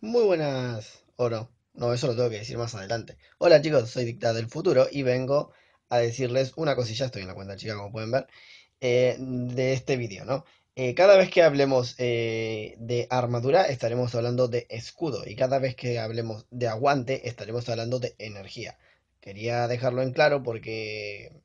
Muy buenas, oro. No, eso lo tengo que decir más adelante. Hola chicos, soy Dicta del Futuro y vengo a decirles una cosilla, estoy en la cuenta chica como pueden ver, eh, de este vídeo, ¿no? Eh, cada vez que hablemos eh, de armadura estaremos hablando de escudo y cada vez que hablemos de aguante estaremos hablando de energía. Quería dejarlo en claro porque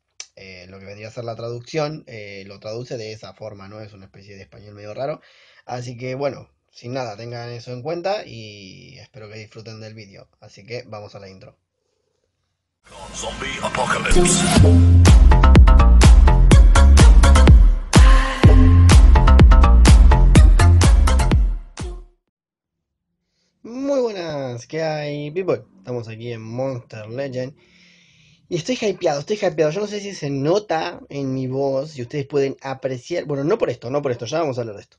lo que vendría a ser la traducción, lo traduce de esa forma, ¿no? Es una especie de español medio raro. Así que bueno, sin nada, tengan eso en cuenta y espero que disfruten del vídeo. Así que vamos a la intro. Muy buenas, ¿qué hay, people? Estamos aquí en Monster Legend. Y estoy hypeado, estoy hypeado. Yo no sé si se nota en mi voz, y ustedes pueden apreciar. Bueno, no por esto, no por esto, ya vamos a hablar de esto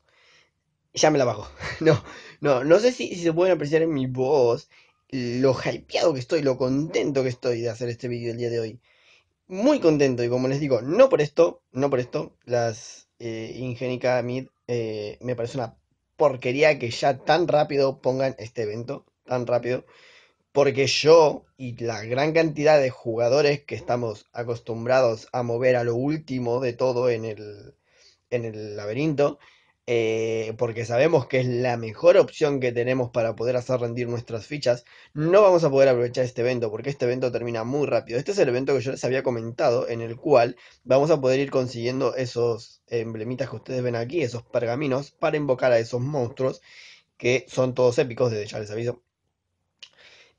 ya me la bajo. No, no, no sé si, se pueden apreciar en mi voz lo hypeado que estoy, lo contento que estoy de hacer este vídeo el día de hoy. Muy contento y como les digo, no por esto, no por esto, las eh, Mid eh, me parece una porquería que ya tan rápido pongan este evento, tan rápido, porque yo y la gran cantidad de jugadores que estamos acostumbrados a mover a lo último de todo en el, en el laberinto, eh, porque sabemos que es la mejor opción que tenemos para poder hacer rendir nuestras fichas, no vamos a poder aprovechar este evento, porque este evento termina muy rápido. Este es el evento que yo les había comentado, en el cual vamos a poder ir consiguiendo esos emblemitas que ustedes ven aquí, esos pergaminos, para invocar a esos monstruos, que son todos épicos, desde ya les aviso.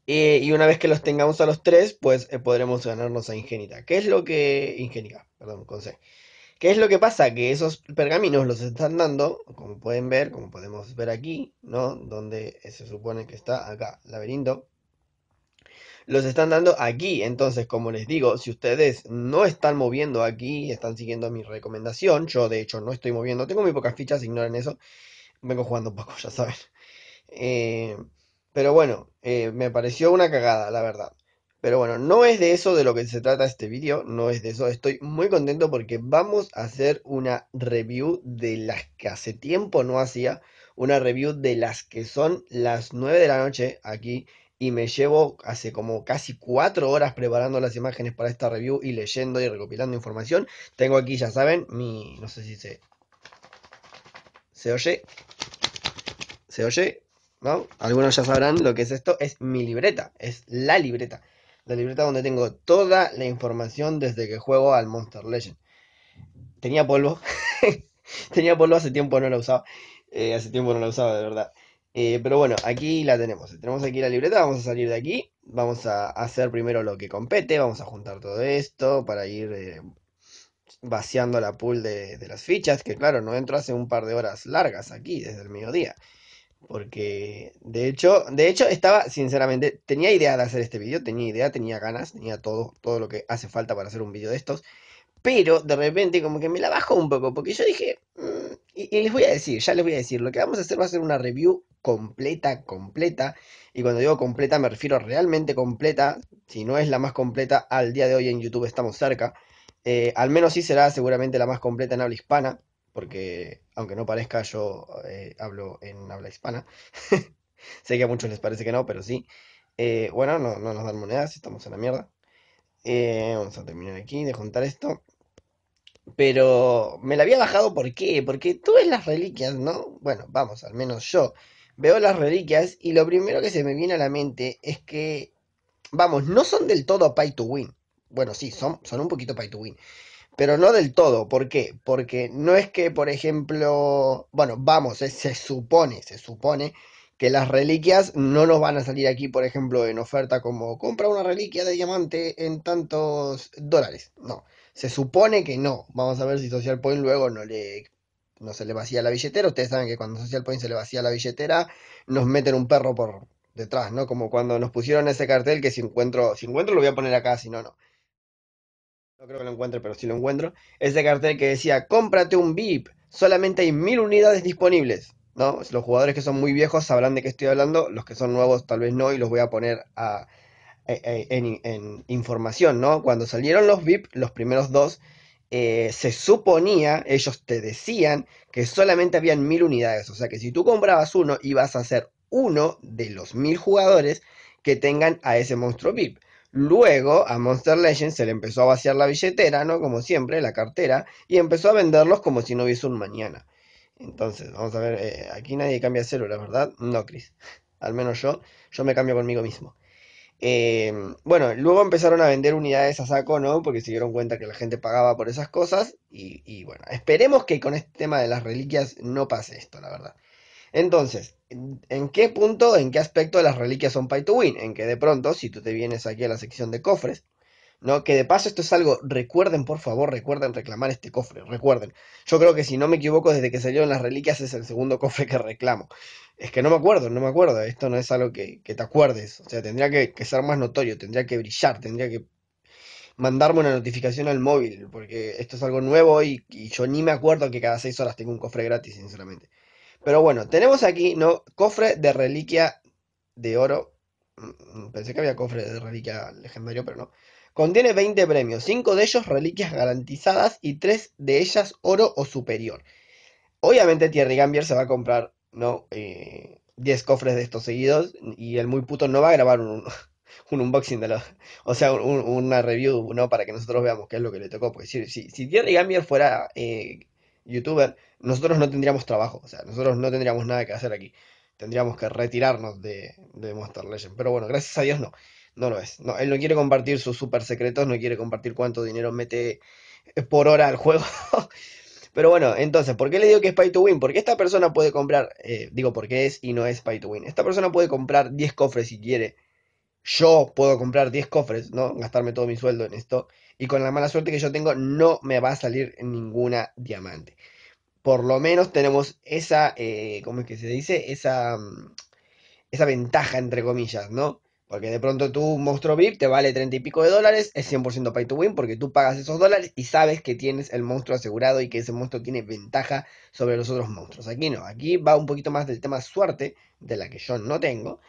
Eh, y una vez que los tengamos a los tres, pues eh, podremos ganarnos a Ingénita. ¿Qué es lo que... Ingénica, perdón, con C es lo que pasa? Que esos pergaminos los están dando, como pueden ver, como podemos ver aquí, ¿no? Donde se supone que está acá, laberinto. Los están dando aquí, entonces como les digo, si ustedes no están moviendo aquí, están siguiendo mi recomendación, yo de hecho no estoy moviendo, tengo muy pocas fichas, ignoren eso, vengo jugando un poco, ya saben. Eh, pero bueno, eh, me pareció una cagada, la verdad. Pero bueno, no es de eso de lo que se trata este vídeo, no es de eso. Estoy muy contento porque vamos a hacer una review de las que hace tiempo no hacía. Una review de las que son las 9 de la noche aquí. Y me llevo hace como casi 4 horas preparando las imágenes para esta review y leyendo y recopilando información. Tengo aquí, ya saben, mi... no sé si se... ¿Se oye? ¿Se oye? ¿No? Algunos ya sabrán lo que es esto. Es mi libreta, es la libreta la libreta donde tengo toda la información desde que juego al Monster Legend. Tenía polvo, tenía polvo hace tiempo no la usaba, eh, hace tiempo no la usaba de verdad. Eh, pero bueno, aquí la tenemos. Tenemos aquí la libreta, vamos a salir de aquí, vamos a hacer primero lo que compete, vamos a juntar todo esto para ir eh, vaciando la pool de, de las fichas, que claro, no entro hace un par de horas largas aquí, desde el mediodía. Porque de hecho, de hecho estaba, sinceramente, tenía idea de hacer este vídeo, tenía idea, tenía ganas, tenía todo, todo lo que hace falta para hacer un vídeo de estos. Pero de repente como que me la bajó un poco, porque yo dije, mm", y, les voy a decir, ya les voy a decir, lo que vamos a hacer va a ser una review completa, completa. Y cuando digo completa me refiero realmente completa, si no es la más completa al día de hoy en YouTube estamos cerca. Eh, al menos sí será seguramente la más completa en habla hispana porque aunque no parezca yo eh, hablo en habla hispana, sé que a muchos les parece que no, pero sí, eh, bueno, no, nos dan monedas, estamos en la mierda. Eh, vamos a terminar aquí de juntar esto. Pero me la había bajado, ¿por qué? Porque tú ves las reliquias, ¿no? Bueno, vamos, al menos yo veo las reliquias y lo primero que se me viene a la mente es que, vamos, no son del todo pay to win. Bueno, sí, son, son un poquito pay to win pero no del todo. ¿Por qué? Porque no es que, por ejemplo, bueno, vamos, se, supone, se supone que las reliquias no nos van a salir aquí, por ejemplo, en oferta como compra una reliquia de diamante en tantos dólares. No, se supone que no. Vamos a ver si Social Point luego no le no se le vacía la billetera. Ustedes saben que cuando Social Point se le vacía la billetera, nos meten un perro por detrás, ¿no? Como cuando nos pusieron ese cartel que si encuentro, si encuentro lo voy a poner acá, si no, no no creo que lo encuentre, pero sí lo encuentro, ese cartel que decía, cómprate un VIP, solamente hay mil unidades disponibles. ¿No? Los jugadores que son muy viejos sabrán de qué estoy hablando, los que son nuevos tal vez no, y los voy a poner a, en, información, ¿no? Cuando salieron los VIP, los primeros dos, eh, se suponía, ellos te decían que solamente habían mil unidades. O sea que si tú comprabas uno, ibas a ser uno de los mil jugadores que tengan a ese monstruo VIP. Luego a Monster Legends se le empezó a vaciar la billetera, ¿no? Como siempre, la cartera, y empezó a venderlos como si no hubiese un mañana. Entonces, vamos a ver, eh, aquí nadie cambia células, ¿verdad? No, Chris. Al menos yo, yo me cambio conmigo mismo. Eh, bueno, luego empezaron a vender unidades a saco, ¿no? Porque se dieron cuenta que la gente pagaba por esas cosas. y bueno, esperemos que con este tema de las reliquias no pase esto, la verdad. Entonces, ¿en qué punto, en qué aspecto las reliquias son pay win? En que de pronto, si tú te vienes aquí a la sección de cofres, ¿no? Que de paso esto es algo, recuerden por favor, recuerden reclamar este cofre, recuerden. Yo creo que si no me equivoco, desde que salieron las reliquias es el segundo cofre que reclamo. Es que no me acuerdo, no me acuerdo, esto no es algo que, te acuerdes, o sea, tendría que, ser más notorio, tendría que brillar, tendría que mandarme una notificación al móvil, porque esto es algo nuevo y, y yo ni me acuerdo que cada seis horas tengo un cofre gratis, sinceramente. Pero bueno, tenemos aquí, ¿no? Cofre de reliquia de oro. Mm, mm, pensé que había cofre de reliquia legendario, pero no. Contiene 20 premios, 5 de ellos reliquias garantizadas y 3 de ellas oro o superior. Obviamente Thierry Gambier se va a comprar, ¿no? 10 eh, cofres de estos seguidos y el muy puto no va a grabar un, unboxing de los... O sea, una review, ¿no? Para que nosotros veamos qué es lo que le tocó. Porque si, si, Thierry Gambier fuera eh, youtuber, nosotros no tendríamos trabajo, o sea, nosotros no tendríamos nada que hacer aquí. Tendríamos que retirarnos de, de Monster Legend. Pero bueno, gracias a Dios no, no lo es. él no quiere compartir sus super secretos, no quiere compartir cuánto dinero mete eh, por hora al juego. Pero bueno, entonces, ¿por qué le digo que es pay to win? Porque esta persona puede comprar, eh, digo, porque es y no es pay to win. Esta persona puede comprar 10 cofres si quiere. Yo puedo comprar 10 cofres, ¿no? Gastarme todo mi sueldo en esto. Y con la mala suerte que yo tengo, no me va a salir ninguna diamante. Por lo menos tenemos esa, eh, ¿cómo es que se dice? Esa, mm, esa ventaja, entre comillas, ¿no? Porque de pronto tu monstruo VIP te vale 30 y pico de dólares, es 100% pay to win, porque tú pagas esos dólares y sabes que tienes el monstruo asegurado y que ese monstruo tiene ventaja sobre los otros monstruos. Aquí no, aquí va un poquito más del tema suerte, de la que yo no tengo.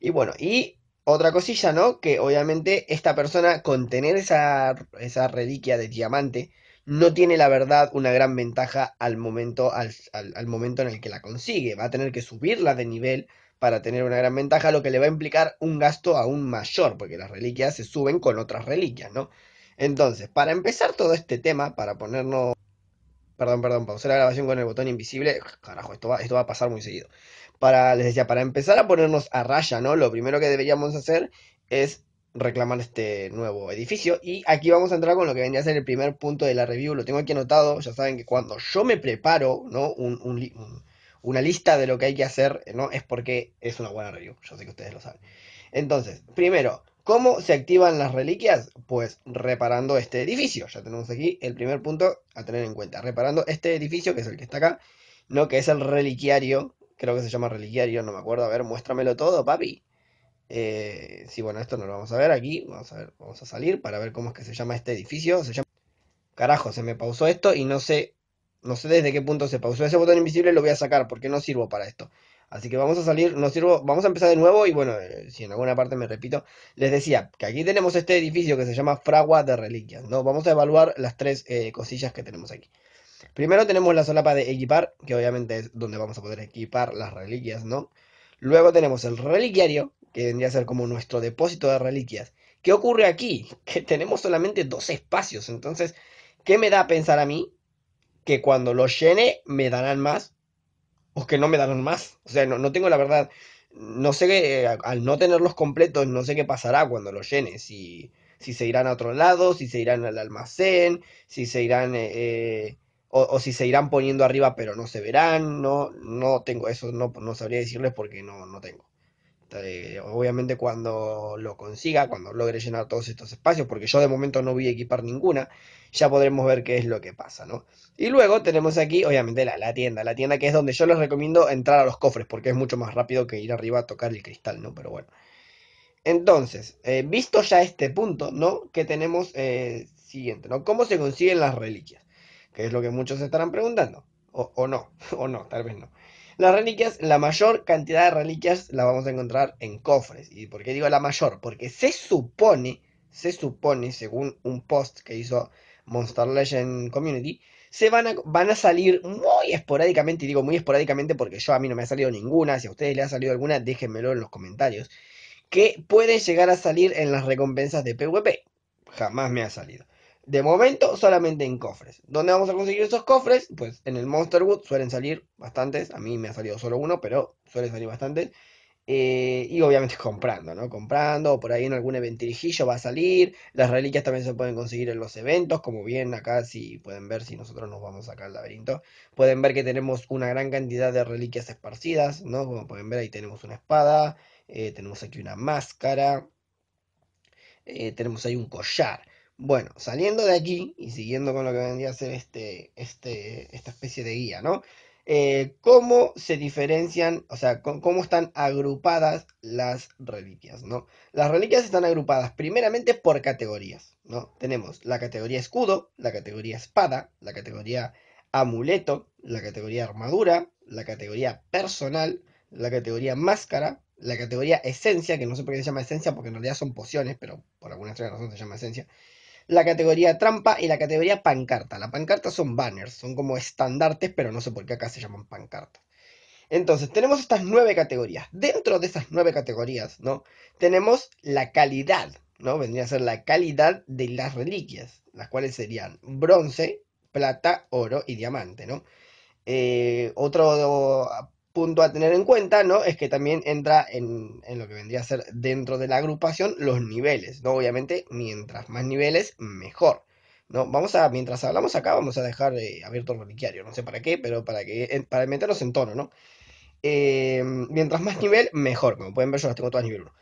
Y bueno, y otra cosilla, ¿no? Que obviamente esta persona, con tener esa, esa reliquia de diamante, no tiene la verdad una gran ventaja al momento, al, al, al momento en el que la consigue. Va a tener que subirla de nivel para tener una gran ventaja, lo que le va a implicar un gasto aún mayor, porque las reliquias se suben con otras reliquias, ¿no? Entonces, para empezar todo este tema, para ponernos Perdón, perdón, pausé la grabación con el botón invisible. Carajo, esto va, esto va a pasar muy seguido. Para, les decía, para empezar a ponernos a raya, ¿no? Lo primero que deberíamos hacer es reclamar este nuevo edificio. Y aquí vamos a entrar con lo que vendría a ser el primer punto de la review. Lo tengo aquí anotado. Ya saben que cuando yo me preparo, ¿no? una lista de lo que hay que hacer, ¿no? Es porque es una buena review. Yo sé que ustedes lo saben. Entonces, primero, ¿Cómo se activan las reliquias? Pues reparando este edificio. Ya tenemos aquí el primer punto a tener en cuenta. Reparando este edificio, que es el que está acá, ¿no? Que es el reliquiario. Creo que se llama reliquiario, no me acuerdo. A ver, muéstramelo todo, papi. Eh, sí, bueno, esto no lo vamos a ver aquí. Vamos a, ver, vamos a salir para ver cómo es que se llama este edificio. Se llama... Carajo, se me pausó esto y no sé, no sé desde qué punto se pausó. Ese botón invisible lo voy a sacar porque no sirvo para esto. Así que vamos a salir, nos sirvo, vamos a empezar de nuevo y bueno, eh, si en alguna parte me repito, les decía que aquí tenemos este edificio que se llama Fragua de Reliquias, ¿no? Vamos a evaluar las tres eh, cosillas que tenemos aquí. Primero tenemos la solapa de equipar, que obviamente es donde vamos a poder equipar las reliquias, ¿no? Luego tenemos el reliquiario, que vendría a ser como nuestro depósito de reliquias. ¿Qué ocurre aquí? Que tenemos solamente dos espacios, entonces, ¿qué me da a pensar a mí? Que cuando lo llene me darán más o que no me darán más. O sea, no, no tengo la verdad. No sé que eh, al no tenerlos completos, no sé qué pasará cuando los llene. Si, si se irán a otro lado, si se irán al almacén, si se irán. Eh, eh, o, si se irán poniendo arriba pero no se verán, no, no tengo, eso no, no sabría decirles porque no, no tengo. Eh, obviamente cuando lo consiga, cuando logre llenar todos estos espacios, porque yo de momento no voy a equipar ninguna, ya podremos ver qué es lo que pasa, ¿no? Y luego tenemos aquí, obviamente, la, la, tienda, la tienda que es donde yo les recomiendo entrar a los cofres, porque es mucho más rápido que ir arriba a tocar el cristal, ¿no? Pero bueno. Entonces, eh, visto ya este punto, ¿no? Que tenemos eh, siguiente, ¿no? ¿Cómo se consiguen las reliquias? Que es lo que muchos se estarán preguntando. o no, o no, tal vez no. Las reliquias, la mayor cantidad de reliquias la vamos a encontrar en cofres. ¿Y por qué digo la mayor? Porque se supone, se supone, según un post que hizo Monster Legend Community, se van a, van a salir muy esporádicamente, y digo muy esporádicamente porque yo a mí no me ha salido ninguna, si a ustedes les ha salido alguna, déjenmelo en los comentarios, que pueden llegar a salir en las recompensas de PvP. Jamás me ha salido. De momento, solamente en cofres. ¿Dónde vamos a conseguir esos cofres? Pues en el Monster Wood suelen salir bastantes. A mí me ha salido solo uno, pero suelen salir bastantes. Eh, y obviamente comprando, ¿no? Comprando, por ahí en algún eventirijillo va a salir. Las reliquias también se pueden conseguir en los eventos, como bien acá, si pueden ver, si nosotros nos vamos acá al laberinto, pueden ver que tenemos una gran cantidad de reliquias esparcidas, ¿no? Como pueden ver, ahí tenemos una espada, eh, tenemos aquí una máscara, eh, tenemos ahí un collar. Bueno, saliendo de aquí y siguiendo con lo que vendría a ser este, este esta especie de guía, ¿no? Eh, ¿Cómo se diferencian, o sea, cómo están agrupadas las reliquias, ¿no? Las reliquias están agrupadas primeramente por categorías, ¿no? Tenemos la categoría escudo, la categoría espada, la categoría amuleto, la categoría armadura, la categoría personal, la categoría máscara, la categoría esencia, que no sé por qué se llama esencia, porque en realidad son pociones, pero por alguna extraña razón se llama esencia la categoría trampa y la categoría pancarta. La pancarta son banners, son como estandartes, pero no sé por qué acá se llaman pancartas. Entonces, tenemos estas nueve categorías. Dentro de esas nueve categorías, ¿no? Tenemos la calidad, ¿no? Vendría a ser la calidad de las reliquias, las cuales serían bronce, plata, oro y diamante, ¿no? Eh, otro punto a tener en cuenta, ¿no? Es que también entra en, lo que vendría a ser dentro de la agrupación los niveles, ¿no? Obviamente, mientras más niveles, mejor. ¿No? Vamos a, mientras hablamos acá, vamos a dejar eh, abierto el reliquiario, no sé para qué, pero para que para meternos en tono, ¿no? Eh, mientras más nivel, mejor. Como pueden ver, yo las tengo todas nivel 1.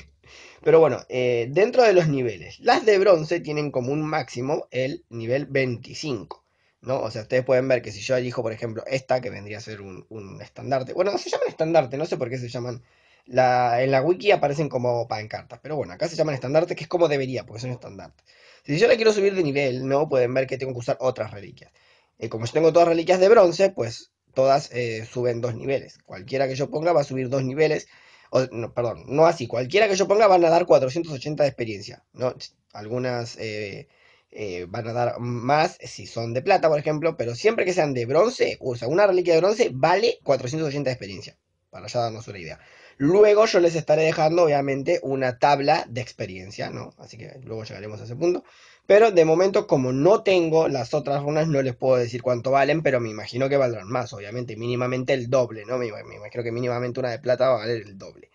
pero bueno, eh, dentro de los niveles, las de bronce tienen como un máximo el nivel 25. ¿no? O sea, ustedes pueden ver que si yo elijo, por ejemplo, esta, que vendría a ser un, estandarte. Bueno, no se llaman estandarte, no sé por qué se llaman. La, en la wiki aparecen como pancartas, pero bueno, acá se llaman estandarte, que es como debería, porque son estandarte. Si yo la quiero subir de nivel, ¿no? Pueden ver que tengo que usar otras reliquias. Eh, como yo tengo todas reliquias de bronce, pues todas eh, suben dos niveles. Cualquiera que yo ponga va a subir dos niveles. O, perdón, no así. Cualquiera que yo ponga van a dar 480 de experiencia. ¿no? Algunas... Eh, eh, van a dar más si son de plata, por ejemplo, pero siempre que sean de bronce, o sea, una reliquia de bronce vale 480 de experiencia, para ya darnos una idea. Luego yo les estaré dejando, obviamente, una tabla de experiencia, ¿no? Así que luego llegaremos a ese punto. Pero de momento, como no tengo las otras runas, no les puedo decir cuánto valen, pero me imagino que valdrán más, obviamente, mínimamente el doble, ¿no? Me, imagino que mínimamente una de plata va a valer el doble.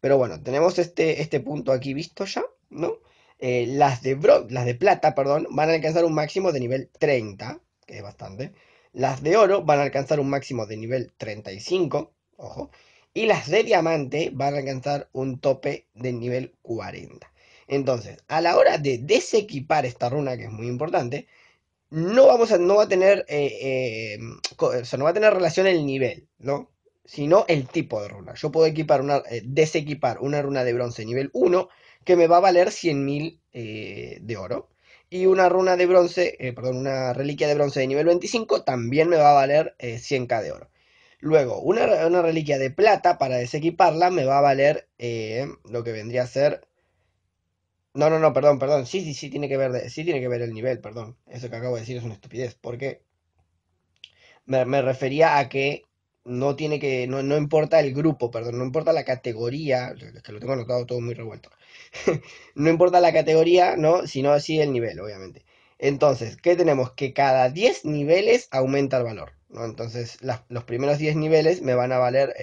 Pero bueno, tenemos este, este punto aquí visto ya, ¿no? Eh, las, de las de plata perdón, van a alcanzar un máximo de nivel 30, que es bastante. Las de oro van a alcanzar un máximo de nivel 35, ojo. Y las de diamante van a alcanzar un tope de nivel 40. Entonces, a la hora de desequipar esta runa, que es muy importante, no, vamos a, no va a tener, eh, eh, no va a tener relación el nivel, ¿no? Sino el tipo de runa. Yo puedo equipar una, desequipar una runa de bronce nivel 1 que me va a valer 100.000 eh, de oro. Y una runa de bronce, eh, perdón, una reliquia de bronce de nivel 25 también me va a valer 100k eh, de oro. Luego, una, reliquia de plata para desequiparla me va a valer lo que vendría a ser... No, no, no, perdón, perdón. Sí, sí, sí, tiene que ver, sí tiene que ver el nivel, perdón. Eso que acabo de decir es una estupidez, porque me, me refería a que no tiene que, no, importa el grupo, perdón, no importa la categoría, Es que lo tengo anotado todo muy revuelto, no importa la categoría, ¿no? Sino así el nivel, obviamente. Entonces, ¿qué tenemos? Que cada 10 niveles aumenta el valor. Entonces, los primeros 10 niveles me van a valer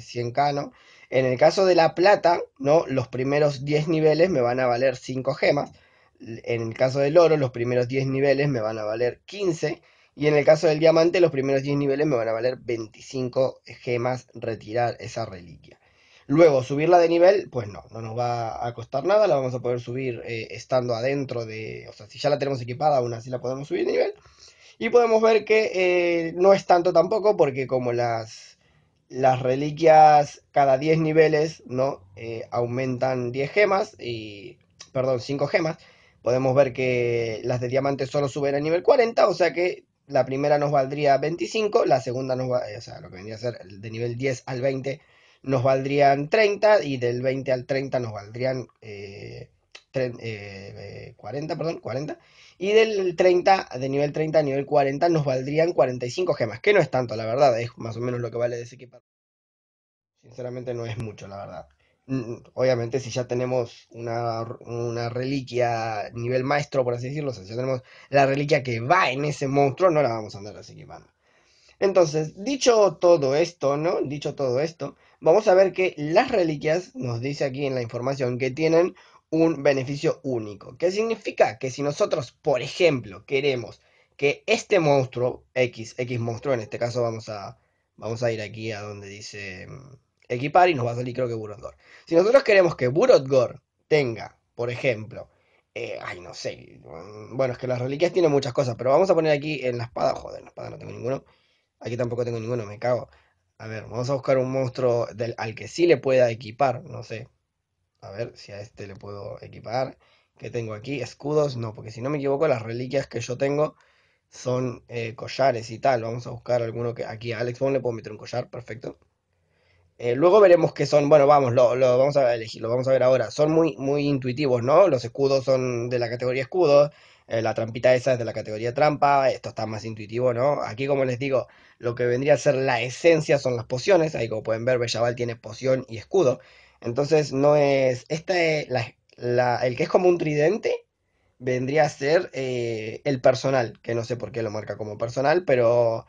100k, eh, En el caso de la plata, ¿no? Los primeros 10 niveles me van a valer 5 gemas. En el caso del oro, los primeros 10 niveles me van a valer 15. Y en el caso del diamante, los primeros 10 niveles me van a valer 25 gemas retirar esa reliquia. Luego, subirla de nivel, pues no, no nos va a costar nada, la vamos a poder subir eh, estando adentro de, o sea, si ya la tenemos equipada, aún así la podemos subir de nivel. Y podemos ver que eh, no es tanto tampoco, porque como las, las reliquias cada 10 niveles, ¿no? Eh, aumentan 10 gemas, y, perdón, 5 gemas, podemos ver que las de diamantes solo suben a nivel 40, o sea que la primera nos valdría 25, la segunda nos va, o sea, lo que vendría a ser de nivel 10 al 20 nos valdrían 30 y del 20 al 30 nos valdrían 40, eh, eh, eh, perdón, 40. Y del 30, de nivel 30 a nivel 40 nos valdrían 45 gemas, que no es tanto, la verdad, es más o menos lo que vale desequipar. Sinceramente no es mucho, la verdad. Mm, mm, obviamente si ya tenemos una, reliquia nivel maestro, por así decirlo, si ya tenemos la reliquia que va en ese monstruo, no la vamos a andar desequipando. Entonces, dicho todo esto, ¿no? Dicho todo esto, vamos a ver que las reliquias, nos dice aquí en la información, que tienen un beneficio único. ¿Qué significa? Que si nosotros, por ejemplo, queremos que este monstruo, X, X monstruo, en este caso vamos a, vamos a ir aquí a donde dice mm, equipar y nos va a salir creo que Burodgor. Si nosotros queremos que Burodgor tenga, por ejemplo, eh, ay no sé, mm, bueno es que las reliquias tienen muchas cosas, pero vamos a poner aquí en la espada, joder, en la espada no tengo ninguno, Aquí tampoco tengo ninguno, me cago. A ver, vamos a buscar un monstruo del, al que sí le pueda equipar, no sé. A ver si a este le puedo equipar. ¿Qué tengo aquí? Escudos, no, porque si no me equivoco las reliquias que yo tengo son eh, collares y tal. Vamos a buscar alguno que aquí a Alex Bond le puedo meter un collar, perfecto. Eh, luego veremos que son, bueno, vamos, lo, vamos a elegir, lo vamos a ver ahora. Son muy, muy intuitivos, ¿no? Los escudos son de la categoría escudo, eh, la trampita esa es de la categoría trampa, esto está más intuitivo, ¿no? Aquí, como les digo, lo que vendría a ser la esencia son las pociones, ahí como pueden ver, Bellaval tiene poción y escudo. Entonces, no es, esta el que es como un tridente, vendría a ser eh, el personal, que no sé por qué lo marca como personal, pero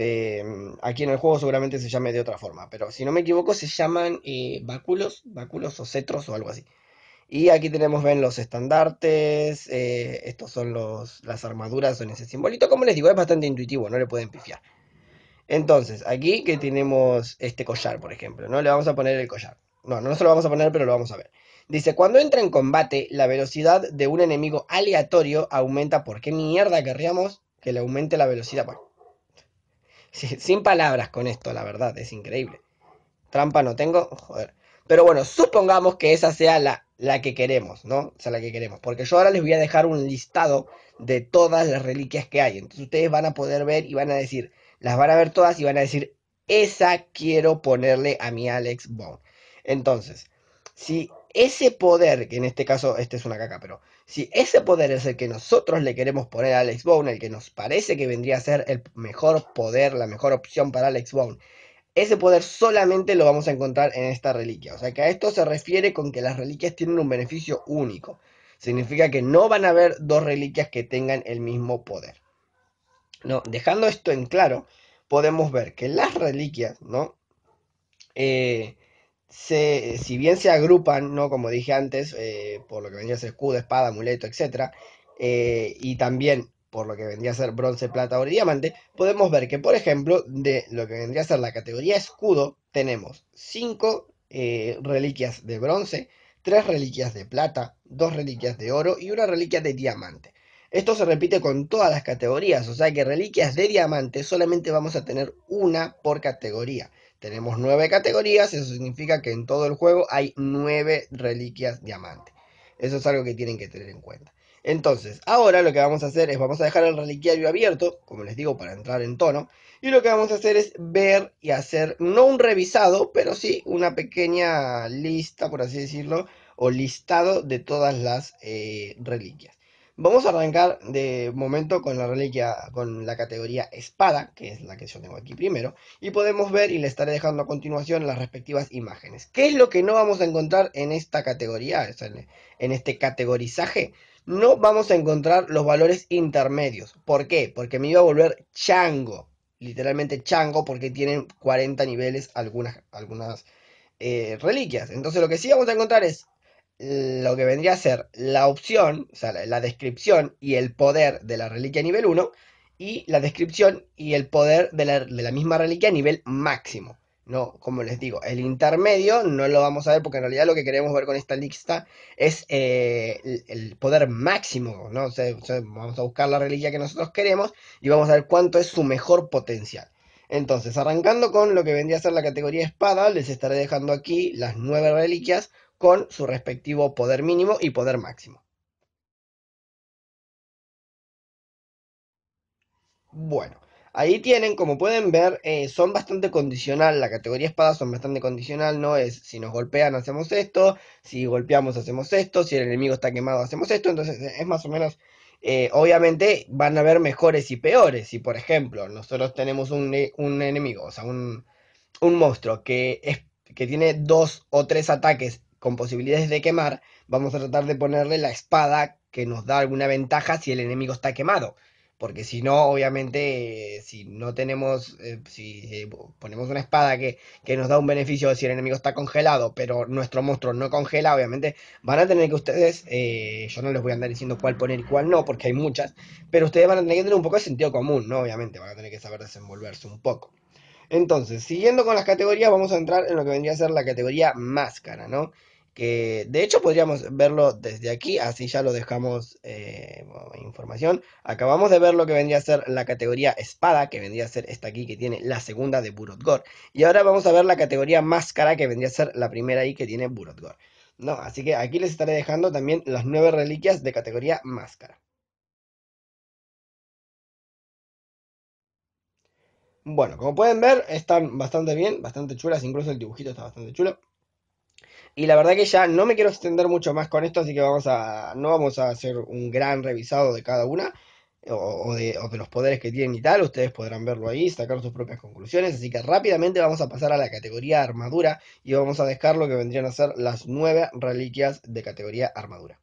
eh, aquí en el juego seguramente se llame de otra forma, pero si no me equivoco se llaman eh, báculos, báculos o cetros o algo así. Y aquí tenemos, ven, los estandartes, eh, estos son los, las armaduras son ese simbolito, como les digo, es bastante intuitivo, no le pueden pifiar. Entonces, aquí que tenemos este collar, por ejemplo, ¿no? Le vamos a poner el collar. No, no se lo vamos a poner, pero lo vamos a ver. Dice, cuando entra en combate, la velocidad de un enemigo aleatorio aumenta. ¿Por qué mierda querríamos que le aumente la velocidad? sin palabras con esto, la verdad, es increíble. Trampa no tengo, joder. Pero bueno, supongamos que esa sea la, que queremos, ¿no? O sea, la que queremos. Porque yo ahora les voy a dejar un listado de todas las reliquias que hay. Entonces ustedes van a poder ver y van a decir, las van a ver todas y van a decir, esa quiero ponerle a mi Alex Bond. Entonces, si ese poder, que en este caso este es una caca, pero si ese poder es el que nosotros le queremos poner a Alex Bone, el que nos parece que vendría a ser el mejor poder, la mejor opción para Alex Bone, ese poder solamente lo vamos a encontrar en esta reliquia. O sea que a esto se refiere con que las reliquias tienen un beneficio único. Significa que no van a haber dos reliquias que tengan el mismo poder. No, dejando esto en claro, podemos ver que las reliquias, ¿no? Eh, si bien se agrupan, ¿no? Como dije antes, eh, por lo que vendría a ser escudo, espada, muleto, etc. Eh, y también por lo que vendría a ser bronce, plata, oro y diamante, podemos ver que, por ejemplo, de lo que vendría a ser la categoría escudo, tenemos 5 eh, reliquias de bronce, 3 reliquias de plata, 2 reliquias de oro y una reliquia de diamante. Esto se repite con todas las categorías, o sea que reliquias de diamante solamente vamos a tener una por categoría. Tenemos nueve categorías, eso significa que en todo el juego hay nueve reliquias diamante. Eso es algo que tienen que tener en cuenta. Entonces, ahora lo que vamos a hacer es, vamos a dejar el reliquiario abierto, como les digo, para entrar en tono. Y lo que vamos a hacer es ver y hacer, no un revisado, pero sí una pequeña lista, por así decirlo, o listado de todas las eh, reliquias. Vamos a arrancar de momento con la reliquia, con la categoría espada, que es la que yo tengo aquí primero, y podemos ver, y le estaré dejando a continuación las respectivas imágenes. ¿Qué es lo que no vamos a encontrar en esta categoría, en este categorizaje? No vamos a encontrar los valores intermedios. ¿Por qué? Porque me iba a volver chango, literalmente chango, porque tienen 40 niveles algunas, algunas eh, reliquias. Entonces lo que sí vamos a encontrar es lo que vendría a ser la opción, o sea, la, descripción y el poder de la reliquia nivel 1 y la descripción y el poder de la, misma reliquia a nivel máximo. No, como les digo, el intermedio no lo vamos a ver porque en realidad lo que queremos ver con esta lista es eh, el, poder máximo, ¿no? vamos a buscar la reliquia que nosotros queremos y vamos a ver cuánto es su mejor potencial. Entonces, arrancando con lo que vendría a ser la categoría espada, les estaré dejando aquí las nueve reliquias con su respectivo poder mínimo y poder máximo. Bueno, ahí tienen, como pueden ver, eh, son bastante condicional, la categoría espada son bastante condicional, no es si nos golpean hacemos esto, si golpeamos hacemos esto, si el enemigo está quemado hacemos esto, entonces eh, es más o menos... Eh, obviamente van a haber mejores y peores. Si, por ejemplo, nosotros tenemos un, enemigo, o sea, un, monstruo que, que tiene dos o tres ataques con posibilidades de quemar, vamos a tratar de ponerle la espada que nos da alguna ventaja si el enemigo está quemado. Porque si no, obviamente, eh, si no tenemos, eh, si eh, ponemos una espada que, que, nos da un beneficio si el enemigo está congelado, pero nuestro monstruo no congela, obviamente van a tener que ustedes, yo no les voy a andar diciendo cuál poner y cuál no, porque hay muchas, pero ustedes van a tener que tener un poco de sentido común, ¿no? Obviamente, van a tener que saber desenvolverse un poco. Entonces, siguiendo con las categorías, vamos a entrar en lo que vendría a ser la categoría máscara, ¿no? Que de hecho podríamos verlo desde aquí, así ya lo dejamos eh, información. Acabamos de ver lo que vendría a ser la categoría espada, que vendría a ser esta aquí que tiene la segunda de Burotgor. Y ahora vamos a ver la categoría máscara, que vendría a ser la primera ahí que tiene Burotgor. No, así que aquí les estaré dejando también las nueve reliquias de categoría máscara. Bueno, como pueden ver, están bastante bien, bastante chulas, incluso el dibujito está bastante chulo. Y la verdad que ya no me quiero extender mucho más con esto, así que vamos a, no vamos a hacer un gran revisado de cada una o, de, o de los poderes que tienen y tal. Ustedes podrán verlo ahí, sacar sus propias conclusiones. Así que rápidamente vamos a pasar a la categoría armadura y vamos a dejar lo que vendrían a ser las nueve reliquias de categoría armadura.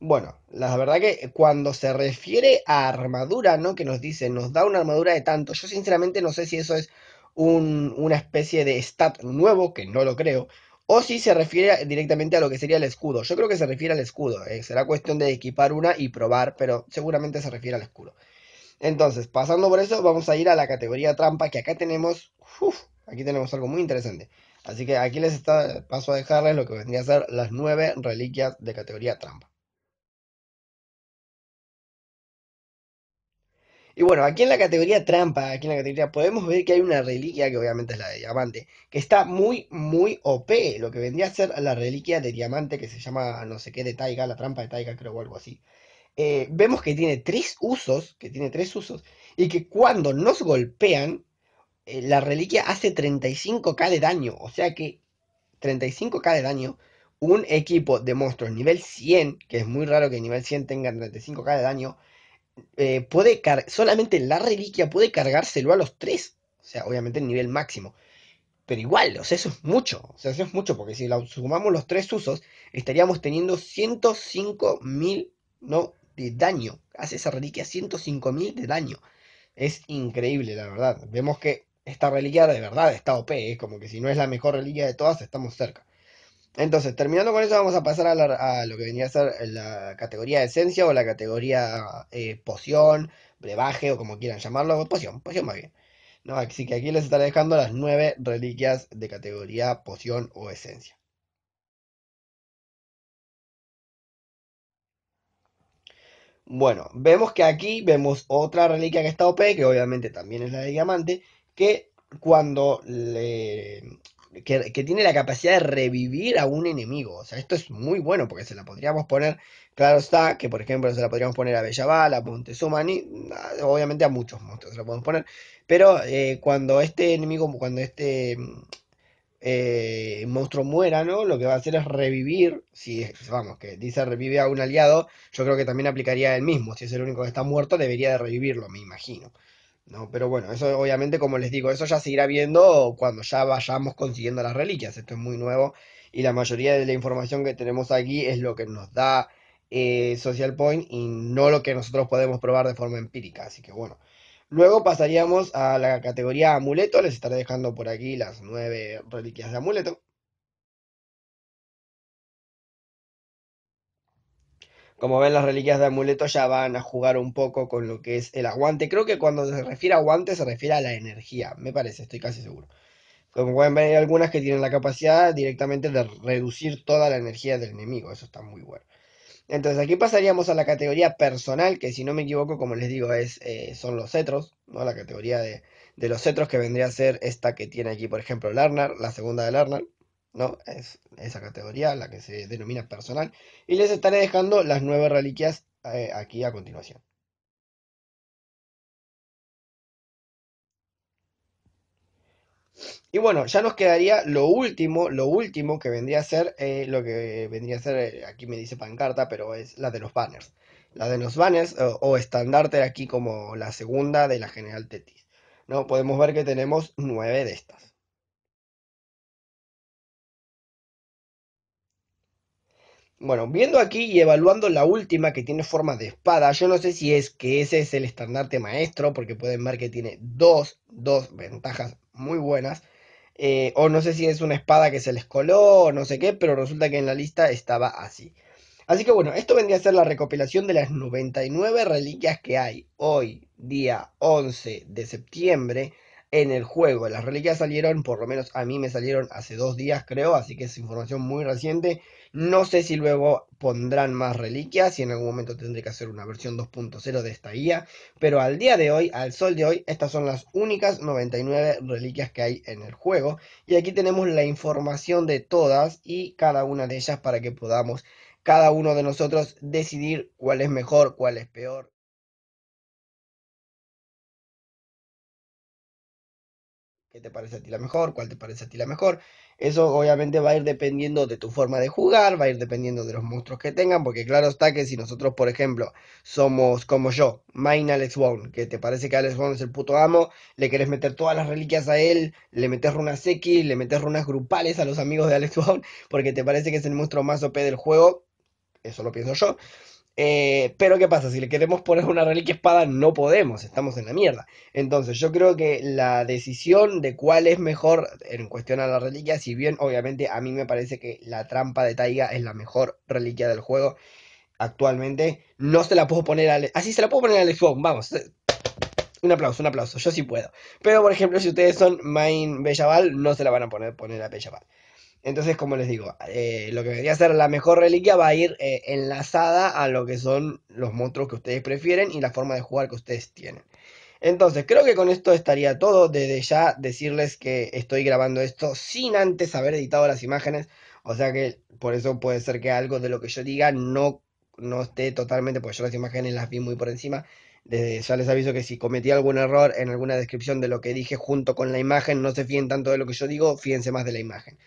Bueno, la verdad que cuando se refiere a armadura, ¿no? Que nos dice, nos da una armadura de tanto. Yo sinceramente no sé si eso es una especie de stat nuevo, que no lo creo. O si se refiere directamente a lo que sería el escudo. Yo creo que se refiere al escudo. Eh, será cuestión de equipar una y probar, pero seguramente se refiere al escudo. Entonces, pasando por eso, vamos a ir a la categoría trampa, que acá tenemos... Uf, aquí tenemos algo muy interesante. Así que aquí les está, paso a dejarles lo que vendría a ser las nueve reliquias de categoría trampa. Y bueno, aquí en la categoría trampa, aquí en la categoría podemos ver que hay una reliquia, que obviamente es la de diamante, que está muy, muy OP, lo que vendría a ser la reliquia de diamante que se llama no sé qué de Taiga, la trampa de Taiga creo o algo así. Eh, vemos que tiene tres usos, que tiene tres usos, y que cuando nos golpean, eh, la reliquia hace 35k de daño, o sea que 35k de daño, un equipo de monstruos nivel 100, que es muy raro que nivel 100 tengan 35k de daño, eh, puede solamente la reliquia puede cargárselo a los tres. O sea, obviamente el nivel máximo. Pero igual, o sea, eso es mucho. O sea, eso es mucho, porque si sumamos los tres usos, estaríamos teniendo 105.000 ¿no? de daño. Hace esa reliquia 105.000 de daño. Es increíble, la verdad. Vemos que esta reliquia de verdad está OP. Es como que si no es la mejor reliquia de todas, estamos cerca. Entonces, terminando con eso, vamos a pasar a, lo que venía a ser la categoría de esencia o la categoría eh, poción, brebaje o como quieran llamarlo, poción, poción más bien. ¿no? Así que aquí les estaré dejando las nueve reliquias de categoría poción o esencia. Bueno, vemos que aquí vemos otra reliquia que está OP, que obviamente también es la de diamante, que cuando le, que, tiene la capacidad de revivir a un enemigo. O sea, esto es muy bueno porque se la podríamos poner, claro está, que por ejemplo se la podríamos poner a Bellaval, a Montezuma, obviamente a muchos monstruos se la podemos poner, pero eh, cuando este enemigo, cuando este eh, monstruo muera, ¿no? Lo que va a hacer es revivir, si vamos, que dice revive a un aliado, yo creo que también aplicaría el mismo, si es el único que está muerto, debería de revivirlo, me imagino. No, pero bueno, eso obviamente, como les digo, eso ya se irá viendo cuando ya vayamos consiguiendo las reliquias. Esto es muy nuevo y la mayoría de la información que tenemos aquí es lo que nos da eh, Social Point y no lo que nosotros podemos probar de forma empírica. Así que bueno, luego pasaríamos a la categoría amuleto. Les estaré dejando por aquí las nueve reliquias de amuleto. Como ven, las reliquias de amuleto ya van a jugar un poco con lo que es el aguante. Creo que cuando se refiere a aguante se refiere a la energía, me parece, estoy casi seguro. Como pueden ver, hay algunas que tienen la capacidad directamente de reducir toda la energía del enemigo. Eso está muy bueno. Entonces aquí pasaríamos a la categoría personal, que si no me equivoco, como les digo, es, eh, son los cetros, ¿no? La categoría de, de, los cetros que vendría a ser esta que tiene aquí, por ejemplo, Larnar, la segunda de Larnar. ¿no? Es esa categoría, la que se denomina personal. Y les estaré dejando las nueve reliquias eh, aquí a continuación. Y bueno, ya nos quedaría lo último, lo último que vendría a ser, eh, lo que vendría a ser, eh, aquí me dice pancarta, pero es la de los banners. La de los banners o, estandarte aquí como la segunda de la General Tetis. ¿no? Podemos ver que tenemos nueve de estas. Bueno, viendo aquí y evaluando la última que tiene forma de espada, yo no sé si es que ese es el estandarte maestro, porque pueden ver que tiene dos, dos ventajas muy buenas. Eh, o no sé si es una espada que se les coló o no sé qué, pero resulta que en la lista estaba así. Así que bueno, esto vendría a ser la recopilación de las 99 reliquias que hay hoy, día 11 de septiembre en el juego. Las reliquias salieron, por lo menos a mí me salieron hace dos días creo, así que es información muy reciente. No sé si luego pondrán más reliquias y en algún momento tendré que hacer una versión 2.0 de esta guía, pero al día de hoy, al sol de hoy, estas son las únicas 99 reliquias que hay en el juego. Y aquí tenemos la información de todas y cada una de ellas para que podamos cada uno de nosotros decidir cuál es mejor, cuál es peor. ¿Qué te parece a ti la mejor? ¿Cuál te parece a ti la mejor? Eso obviamente va a ir dependiendo de tu forma de jugar, va a ir dependiendo de los monstruos que tengan, porque claro está que si nosotros, por ejemplo, somos como yo, Main Alex Wong, que te parece que Alex Wong es el puto amo, le querés meter todas las reliquias a él, le metes runas X, le metes runas grupales a los amigos de Alex Wong, porque te parece que es el monstruo más OP del juego, eso lo pienso yo. Eh, pero ¿qué pasa? Si le queremos poner una reliquia espada, no podemos, estamos en la mierda. Entonces yo creo que la decisión de cuál es mejor en cuestión a la reliquia, si bien obviamente a mí me parece que la trampa de Taiga es la mejor reliquia del juego actualmente, no se la puedo poner a Así ah, se la puedo poner al Fong, vamos. Un aplauso, un aplauso, yo sí puedo. Pero por ejemplo, si ustedes son Main Bellaval, no se la van a poner, poner a Bellaval. Entonces, como les digo, eh, lo que vendría ser la mejor reliquia va a ir eh, enlazada a lo que son los monstruos que ustedes prefieren y la forma de jugar que ustedes tienen. Entonces, creo que con esto estaría todo. Desde ya decirles que estoy grabando esto sin antes haber editado las imágenes. O sea que por eso puede ser que algo de lo que yo diga no, no esté totalmente, porque yo las imágenes las vi muy por encima. Desde ya les aviso que si cometí algún error en alguna descripción de lo que dije junto con la imagen, no se fíen tanto de lo que yo digo, fíjense más de la imagen.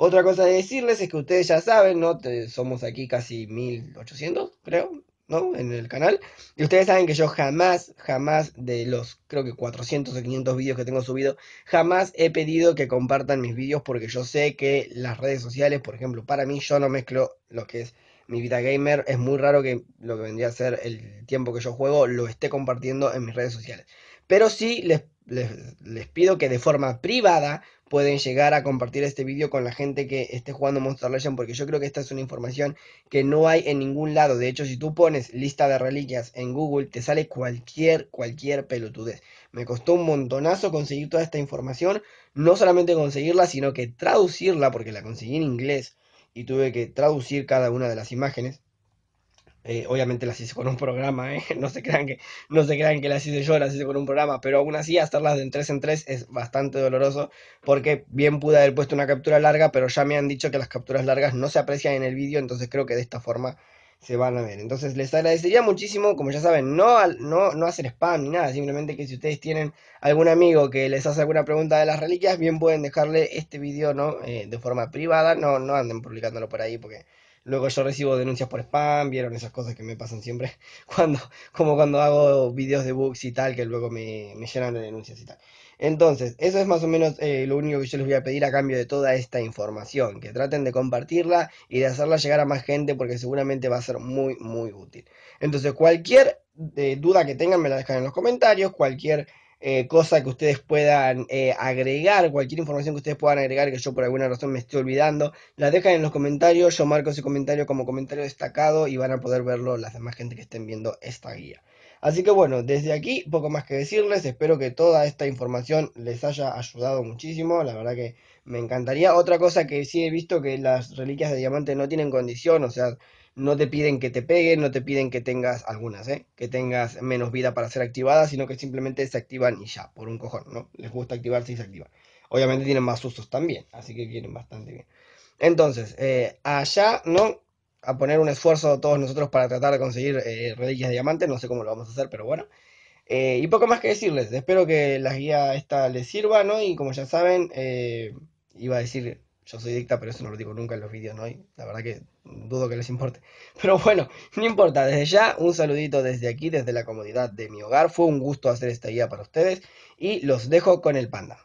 Otra cosa de decirles es que ustedes ya saben, ¿no? somos aquí casi 1800, creo, ¿no? En el canal. Y ustedes saben que yo jamás, jamás de los, creo que 400 o 500 vídeos que tengo subido, jamás he pedido que compartan mis vídeos porque yo sé que las redes sociales, por ejemplo, para mí yo no mezclo lo que es mi vida gamer. Es muy raro que lo que vendría a ser el tiempo que yo juego lo esté compartiendo en mis redes sociales. Pero sí les les, pido que de forma privada pueden llegar a compartir este vídeo con la gente que esté jugando Monster Legend porque yo creo que esta es una información que no hay en ningún lado. De hecho, si tú pones lista de reliquias en Google, te sale cualquier, cualquier pelotudez. Me costó un montonazo conseguir toda esta información, no solamente conseguirla, sino que traducirla porque la conseguí en inglés y tuve que traducir cada una de las imágenes. Eh, obviamente las hice con un programa, ¿eh? no, se crean que, no se crean que las hice yo, las hice con un programa, pero aún así hacerlas de en tres en tres es bastante doloroso porque bien pude haber puesto una captura larga, pero ya me han dicho que las capturas largas no se aprecian en el vídeo, entonces creo que de esta forma se van a ver. Entonces les agradecería muchísimo, como ya saben, no, no, no hacer spam ni nada, simplemente que si ustedes tienen algún amigo que les hace alguna pregunta de las reliquias, bien pueden dejarle este vídeo ¿no? Eh, de forma privada, no, no anden publicándolo por ahí porque Luego yo recibo denuncias por spam, vieron esas cosas que me pasan siempre, cuando, como cuando hago videos de bugs y tal, que luego me, llenan de denuncias y tal. Entonces, eso es más o menos eh, lo único que yo les voy a pedir a cambio de toda esta información, que traten de compartirla y de hacerla llegar a más gente porque seguramente va a ser muy, muy útil. Entonces, cualquier eh, duda que tengan me la dejan en los comentarios, cualquier eh, cosa que ustedes puedan eh, agregar, cualquier información que ustedes puedan agregar que yo por alguna razón me estoy olvidando, la dejan en los comentarios, yo marco ese comentario como comentario destacado y van a poder verlo las demás gente que estén viendo esta guía. Así que bueno, desde aquí poco más que decirles, espero que toda esta información les haya ayudado muchísimo, la verdad que me encantaría. Otra cosa que sí he visto que las reliquias de diamante no tienen condición, o sea, no te piden que te peguen, no te piden que tengas algunas, ¿eh? que tengas menos vida para ser activada, sino que simplemente se activan y ya, por un cojón, ¿no? Les gusta activarse y se activan. Obviamente tienen más usos también, así que vienen bastante bien. Entonces, eh, allá, ¿no? A poner un esfuerzo todos nosotros para tratar de conseguir eh, reliquias de diamante, no sé cómo lo vamos a hacer, pero bueno. Eh, y poco más que decirles, espero que la guía esta les sirva, ¿no? Y como ya saben, eh, iba a decir yo soy dicta, pero eso no lo digo nunca en los vídeos, ¿no? hay la verdad que dudo que les importe. Pero bueno, no importa, desde ya un saludito desde aquí, desde la comodidad de mi hogar. Fue un gusto hacer esta guía para ustedes y los dejo con el panda.